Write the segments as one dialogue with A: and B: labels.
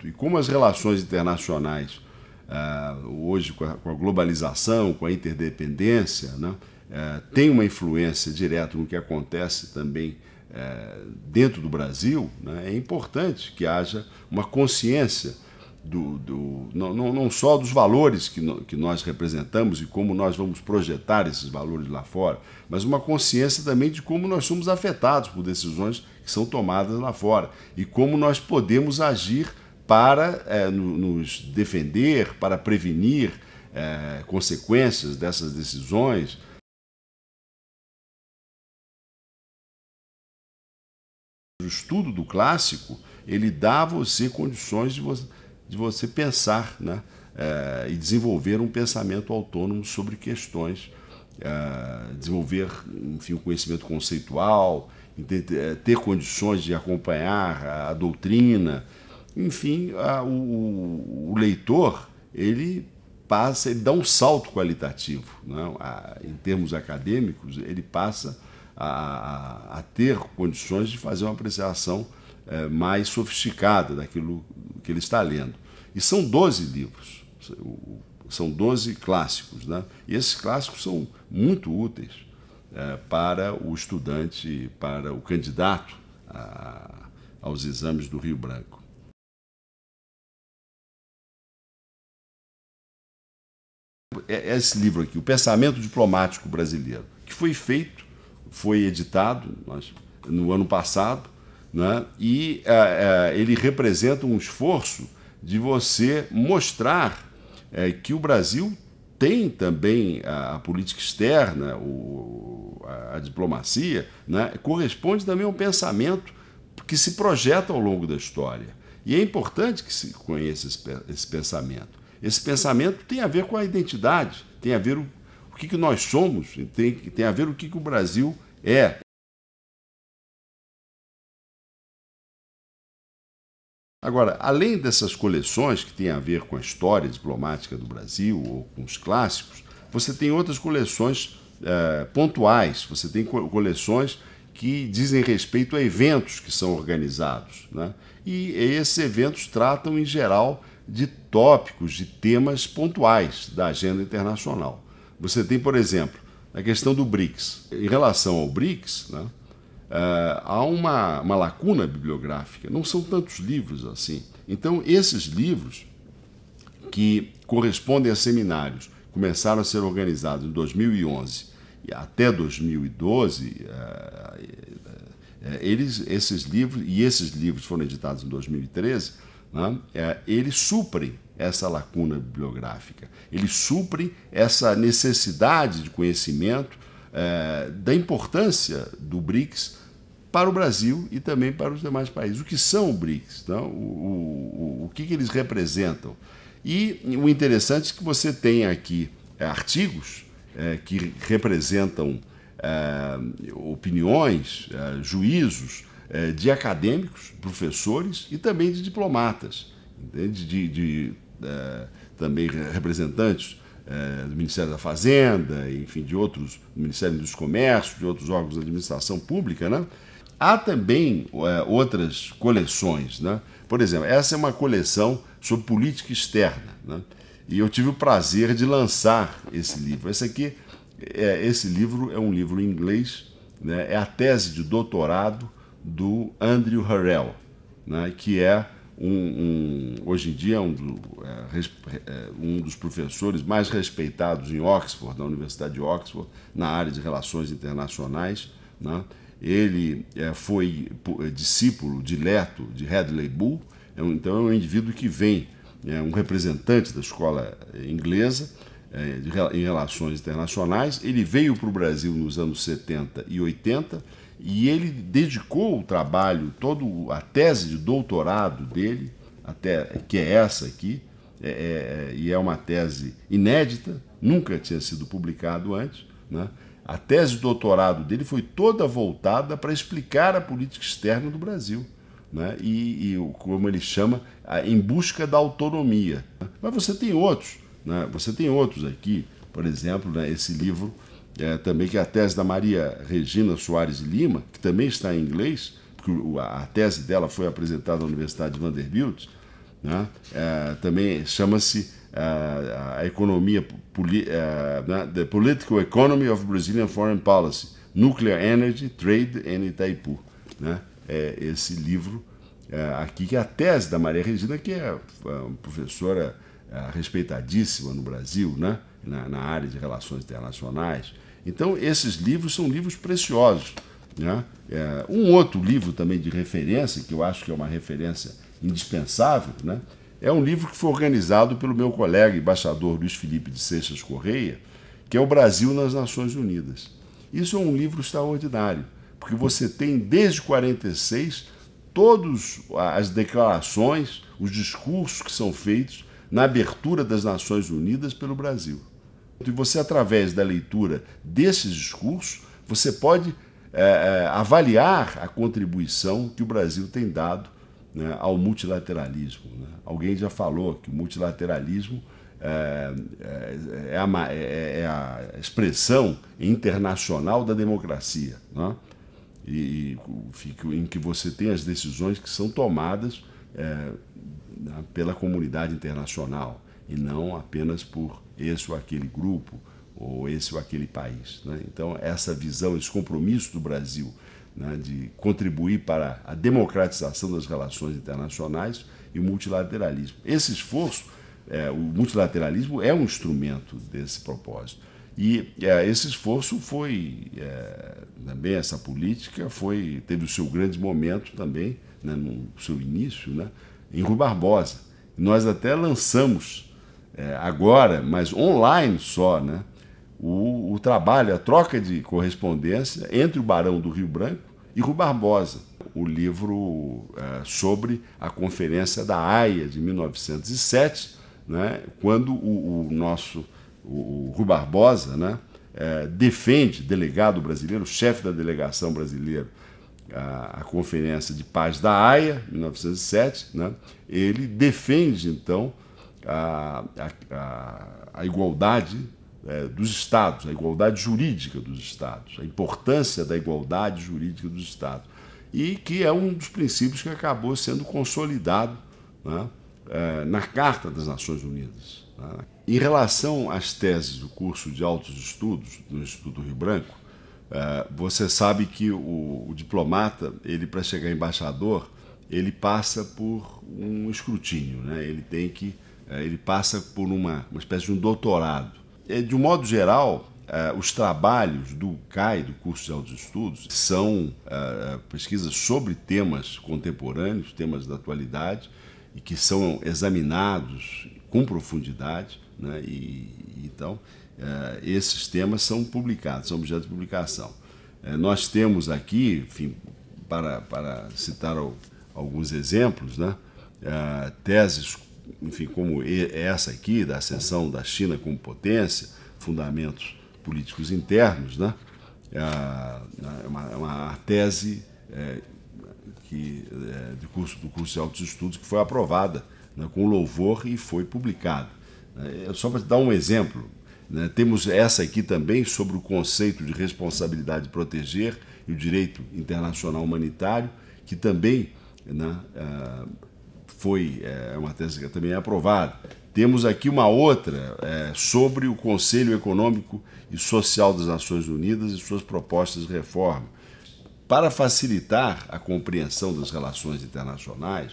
A: certo. E como as relações internacionais, uh, hoje com a, com a, globalização, com a interdependência, né, uh, tem uma influência direta no que acontece também uh, dentro do Brasil, né, é importante que haja uma consciência do, do não, não, só dos valores que, no, que nós representamos e como nós vamos projetar esses valores lá fora, mas uma consciência também de como nós somos afetados por decisões que são tomadas lá fora e como nós podemos agir para é, nos defender, para prevenir é, consequências dessas decisões. O estudo do clássico ele dá a você condições de você, de você pensar né? É, e desenvolver um pensamento autônomo sobre questões, é, desenvolver enfim, o um conhecimento conceitual, é, ter, condições de acompanhar a doutrina enfim, a, o, o, leitor ele passa, ele dá um salto qualitativo, não né? A, em termos acadêmicos, ele passa a, a, ter condições de fazer uma apreciação é, mais sofisticada daquilo que ele está lendo. E são 12 livros, são 12 clássicos, né? e esses clássicos são muito úteis é, para o estudante, para o candidato a, aos exames do Rio Branco. É, é, esse livro aqui, O Pensamento Diplomático Brasileiro, que foi feito, foi editado no ano passado, né? e é, é, ele representa um esforço de você mostrar que o Brasil tem também a, a política externa, o, a, a, diplomacia, né? corresponde também a um pensamento que se projeta ao longo da história. E é importante que se conheça esse, esse pensamento. Esse pensamento tem a ver com a identidade, tem a ver o, o que, que nós somos, tem, tem a ver o que, que o Brasil é. Agora, além dessas coleções que têm a ver com a história diplomática do Brasil ou com os clássicos, você tem outras coleções eh, pontuais, você tem coleções que dizem respeito a eventos que são organizados. Né? E esses eventos tratam, em geral, de tópicos, de temas pontuais da agenda internacional. Você tem, por exemplo, a questão do BRICS. Em relação ao BRICS, né, eh, há uma, uma lacuna bibliográfica, não são tantos livros assim. Então, esses livros que correspondem a seminários começaram a ser organizados em 2011 e até 2012, eh, eh, eles, esses livros, e esses livros foram editados em 2013 né? É, ele supre essa lacuna bibliográfica, ele supre essa necessidade de conhecimento é, da importância do BRICS para o Brasil e também para os demais países. O que são o BRICS? Então, o, o, o que, que, eles representam? E o interessante é que você tem aqui é, artigos é, que representam é, opiniões, é, juízos eh, de acadêmicos, professores e também de diplomatas, de, de eh, também representantes eh, do Ministério da Fazenda, enfim, de outros, do Ministério dos Comércios, de outros órgãos da administração pública. Né? Há também outras coleções. Né? Por exemplo, essa é uma coleção sobre política externa. Né? E eu tive o prazer de lançar esse livro. Esse aqui, é, esse livro é um livro em inglês, né? é a tese de doutorado do Andrew Harrell, né, que é um, um, hoje em dia um, do, é, é, um, dos professores mais respeitados em Oxford, na Universidade de Oxford, na área de relações internacionais. Né. Ele é, foi é, discípulo dileto de Hadley Bull, é então é um indivíduo que vem, é um representante da escola inglesa é, de, em relações internacionais. Ele veio para o Brasil nos anos 70 e 80 e ele dedicou o trabalho, todo a tese de doutorado dele, até que é essa aqui, é, é, é, e é uma tese inédita, nunca tinha sido publicado antes. Né? A tese de doutorado dele foi toda voltada para explicar a política externa do Brasil. Né? E, e, como ele chama, a, em busca da autonomia. Mas você tem outros, né? você tem outros aqui, por exemplo, né? esse livro é, também que é a tese da Maria Regina Soares Lima, que também está em inglês, porque a tese dela foi apresentada na Universidade de Vanderbilt, né? é, também chama-se é, a, a economia poli, é, né? The Political Economy of Brazilian Foreign Policy, Nuclear Energy, Trade and Itaipu. Né? É esse livro é, aqui, que é a tese da Maria Regina, que é uma professora respeitadíssima no Brasil, né? na, na área de relações internacionais. Então, esses livros são livros preciosos. Né? É, um outro livro também de referência, que eu acho que é uma referência indispensável, né? é um livro que foi organizado pelo meu colega embaixador Luiz Felipe de Seixas Correia, que é O Brasil nas Nações Unidas. Isso é um livro extraordinário, porque você tem desde 46 todas as declarações, os discursos que são feitos na abertura das Nações Unidas pelo Brasil. E você, através da leitura desses discursos, você pode é, é, avaliar a contribuição que o Brasil tem dado né, ao multilateralismo. Né? Alguém já falou que o multilateralismo é, é, é a, é, é, a, expressão internacional da democracia, né? e, em que você tem as decisões que são tomadas pela comunidade internacional e não apenas por esse ou aquele grupo ou esse ou aquele país. Né? Então, essa visão, esse compromisso do Brasil né, de contribuir para a democratização das relações internacionais e o multilateralismo. Esse esforço, é, o multilateralismo é um instrumento desse propósito. E é, esse esforço foi, é, também essa política foi teve o seu grande momento também, né, no seu início, né, em Rui Barbosa. Nós até lançamos é, agora, mas online só, né? O, o, trabalho, a troca de correspondência entre o Barão do Rio Branco e Rui Barbosa. O livro é, sobre a Conferência da AIA de 1907, né, quando o, o nosso o, Rui Barbosa né, é, defende, delegado brasileiro, chefe da delegação brasileira, a, Conferência de Paz da AIA, 1907, né, ele defende, então, a, a, a igualdade é, dos Estados, a igualdade jurídica dos Estados, a importância da igualdade jurídica dos Estados, e que é um dos princípios que acabou sendo consolidado né, é, na Carta das Nações Unidas. Né. Em relação às teses do curso de altos estudos do Instituto Rio Branco, é, você sabe que o, o diplomata, ele para chegar embaixador, ele passa por um escrutínio, né? ele tem que é, ele passa por uma, uma espécie de um doutorado. É, de um modo geral, é, os trabalhos do CAI, do Curso de Altos Estudos, são pesquisas sobre temas contemporâneos, temas da atualidade, e que são examinados com profundidade, né? e, então esses temas são publicados, são objeto de publicação. nós temos aqui, enfim, para, para citar alguns exemplos, né? teses enfim, como essa aqui, da ascensão da China como potência, fundamentos políticos internos, né? é, é uma, é uma tese é, que, é, do, curso, do curso de altos estudos que foi aprovada né, com louvor e foi publicada. É, só para te dar um exemplo, né, temos essa aqui também sobre o conceito de responsabilidade de proteger e o direito internacional humanitário, que também né, foi é, uma tese que também é aprovada. Temos aqui uma outra é, sobre o Conselho Econômico e Social das Nações Unidas e suas propostas de reforma. Para facilitar a compreensão das relações internacionais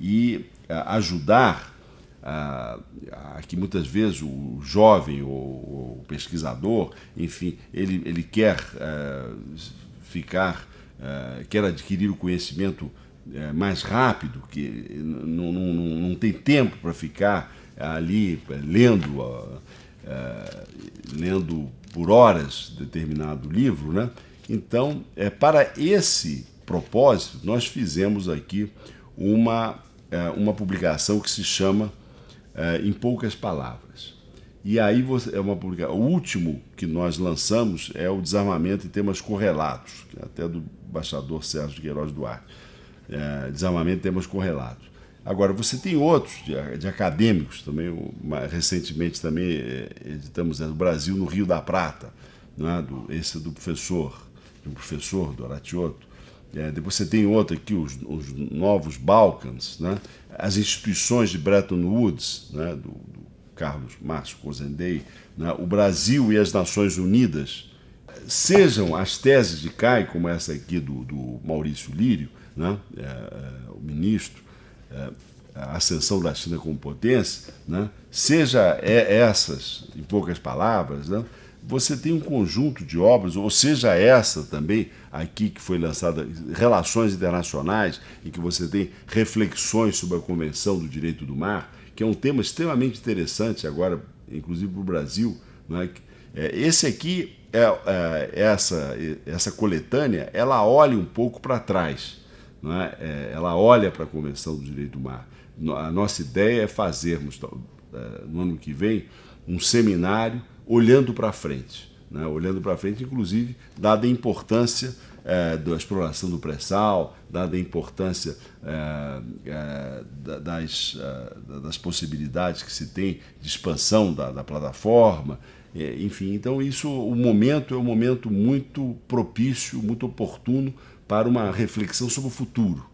A: e é, ajudar a, a, que muitas vezes o jovem ou o pesquisador, enfim, ele, ele quer é, ficar, uh, quer adquirir o conhecimento é, mais rápido, que não, não, não tem tempo para ficar ali é, lendo, é, lendo por horas determinado livro, né? Então, é, para esse propósito, nós fizemos aqui uma, é, uma publicação que se chama Em Poucas Palavras. E aí você, é uma publicação. O último que nós lançamos é o desarmamento e temas correlatos, até do embaixador Sérgio Queiroz Duarte é, desarmamento temas correlatos. Agora, você tem outros de, de acadêmicos também, uma, recentemente também é, editamos é, o Brasil no Rio da Prata, né, do, esse é do professor, do professor Doratiotto. É, depois você tem outro aqui, os, os Novos Balcãs, né, as instituições de Bretton Woods, né, do, do Carlos Márcio Cozendei, né, o Brasil e as Nações Unidas, sejam as teses de Cai, como essa aqui do, do Maurício Lírio, né? É, é, o ministro, é, a ascensão da China como potência, né? seja essas, em poucas palavras, né? você tem um conjunto de obras, ou seja, essa também, aqui que foi lançada, Relações Internacionais, em que você tem reflexões sobre a Convenção do Direito do Mar, que é um tema extremamente interessante agora, inclusive para o Brasil. Né? Esse aqui, é, é, essa, essa coletânea, ela olha um pouco para trás né? É, ela olha para a Convenção do Direito do Mar. A nossa ideia é fazermos, é, no ano que vem, um seminário olhando para frente, né, olhando para frente, inclusive, dada a importância é, da exploração do pré-sal, dada a importância é, é, das, é, das possibilidades que se tem de expansão da, da plataforma, enfim. Então, isso, o momento é um momento muito propício, muito oportuno para uma reflexão sobre o futuro.